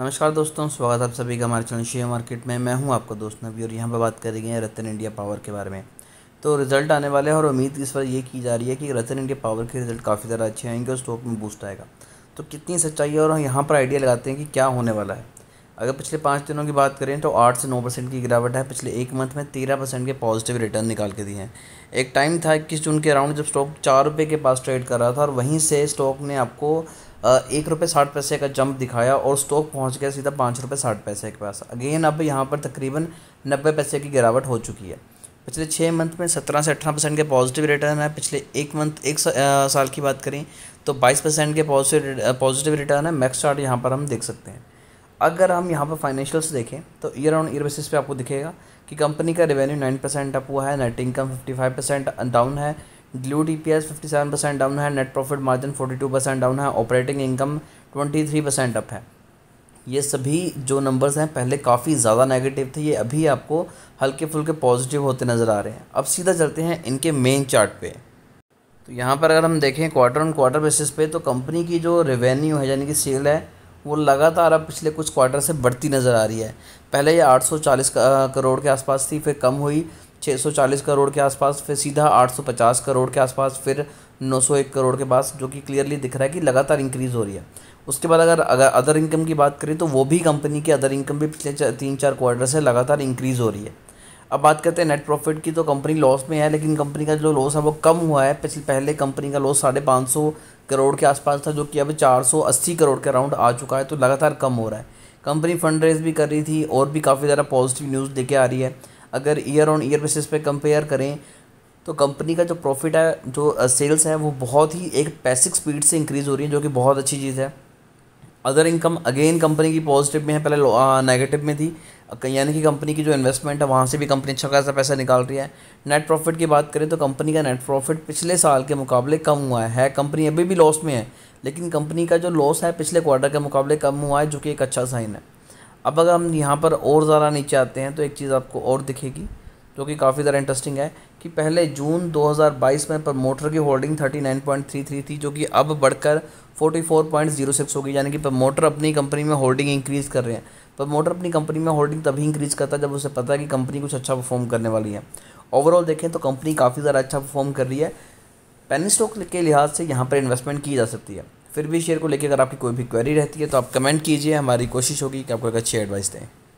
नमस्कार दोस्तों स्वागत है आप सभी का हमारे चैनल शेयर मार्केट में मैं हूं आपका दोस्त नबी और यहां पर बात करेंगे रतन इंडिया पावर के बारे में तो रिजल्ट आने वाले हैं और उम्मीद इस बार ये की जा रही है कि रतन इंडिया पावर के रिजल्ट काफ़ी ज़्यादा अच्छे आएंगे और स्टॉक में बूस्ट आएगा तो कितनी सच्चाई है और यहाँ पर आइडिया लगाते हैं कि क्या होने वाला है अगर पिछले पाँच दिनों की बात करें तो आठ से नौ परसेंट की गिरावट है पिछले एक मंथ में तेरह परसेंट के पॉजिटिव रिटर्न निकाल के दिए हैं एक टाइम था इक्कीस जून के अराउंड जब स्टॉक चार रुपये के पास ट्रेड कर रहा था और वहीं से स्टॉक ने आपको एक रुपये साठ पैसे का जंप दिखाया और स्टॉक पहुंच गया सीधा पाँच रुपये साठ पैसे के पास अगेन अब यहाँ पर तकरीबन नब्बे पैसे की गिरावट हो चुकी है पिछले छः मंथ में सत्रह से अठारह परसेंट के पॉजिटिव रिटर्न है पिछले एक मंथ एक सा, साल की बात करें तो बाईस परसेंट के पॉजिटिव पॉजिटिव रिटर्न है मैक्स चार्ट यहाँ पर हम देख सकते हैं अगर हम यहाँ पर फाइनेंशियल्स देखें तो ईयर ऑन ईयर बेसिस पे आपको दिखेगा कि कंपनी का रेवेन्यू नाइन परसेंट अप हुआ है net income fifty five percent down है ग्लू D P S fifty seven percent down है net profit margin forty two percent down है operating income twenty three percent up है ये सभी जो नंबर्स हैं पहले काफ़ी ज़्यादा नेगेटिव थे ये अभी आपको हल्के फुल्के पॉजिटिव होते नज़र आ रहे हैं अब सीधा चलते हैं इनके मेन चार्ट पे तो यहाँ पर अगर हम देखें क्वार्टर ऑन क्वार्टर बेसिस पे तो कंपनी की जो रेवेन्यू है यानी कि सेल है वो लगातार अब पिछले कुछ क्वार्टर से बढ़ती नज़र आ रही है पहले ये 840 करोड़ के आसपास थी फिर कम हुई 640 करोड़ के आसपास फिर सीधा 850 करोड़ के आसपास फिर 901 करोड़ के पास जो कि क्लियरली दिख रहा है कि लगातार इंक्रीज़ हो रही है उसके बाद अगर अगर अदर इनकम की बात करें तो वो भी कंपनी की अदर इनकम भी पिछले चा, तीन चार क्वार्टर से लगातार इंक्रीज़ हो रही है अब बात करते हैं नेट प्रॉफिट की तो कंपनी लॉस में है लेकिन कंपनी का जो लॉस है वो कम हुआ है पिछले पहले कंपनी का लॉस साढ़े पाँच सौ करोड़ के आसपास था जो कि अब चार सौ अस्सी करोड़ के अराउंड आ चुका है तो लगातार कम हो रहा है कंपनी फंड रेज भी कर रही थी और भी काफ़ी ज़्यादा पॉजिटिव न्यूज़ लेके आ रही है अगर ईयर ऑन ईयर बेसिस पे कंपेयर करें तो कंपनी का जो प्रॉफिट है जो सेल्स है वो बहुत ही एक पैसिक स्पीड से इंक्रीज़ हो रही है जो कि बहुत अच्छी चीज़ है अदर इनकम अगेन कंपनी की पॉजिटिव में है पहले नेगेटिव में थी यानी कि कंपनी की जो इन्वेस्टमेंट है वहाँ से भी कंपनी अच्छा खासा पैसा निकाल रही है नेट प्रॉफिट की बात करें तो कंपनी का नेट प्रॉफिट पिछले साल के मुकाबले कम हुआ है कंपनी अभी भी लॉस में है लेकिन कंपनी का जो लॉस है पिछले क्वार्टर के मुकाबले कम हुआ है जो कि एक अच्छा साइन है अब अगर हम यहाँ पर और ज़्यादा नीचे आते हैं तो एक चीज़ आपको और दिखेगी जो कि काफ़ी ज़्यादा इंटरेस्टिंग है कि पहले जून 2022 में प्रमोटर की होल्डिंग 39.33 थी जो कि अब बढ़कर 44.06 हो गई यानी कि प्रमोटर अपनी कंपनी में होल्डिंग इंक्रीज़ कर रहे हैं प्रमोटर अपनी कंपनी में होल्डिंग तभी इंक्रीज़ करता है जब उसे पता है कि कंपनी कुछ अच्छा परफॉर्म करने वाली है ओवरऑल देखें तो कंपनी काफ़ी ज़्यादा अच्छा परफॉर्म कर रही है पेनी स्टॉक के लिहाज से यहाँ पर इन्वेस्टमेंट की जा सकती है फिर भी शेयर को लेकर अगर आपकी कोई भी क्वेरी रहती है तो आप कमेंट कीजिए हमारी कोशिश होगी कि आपको एक अच्छी एडवाइस दें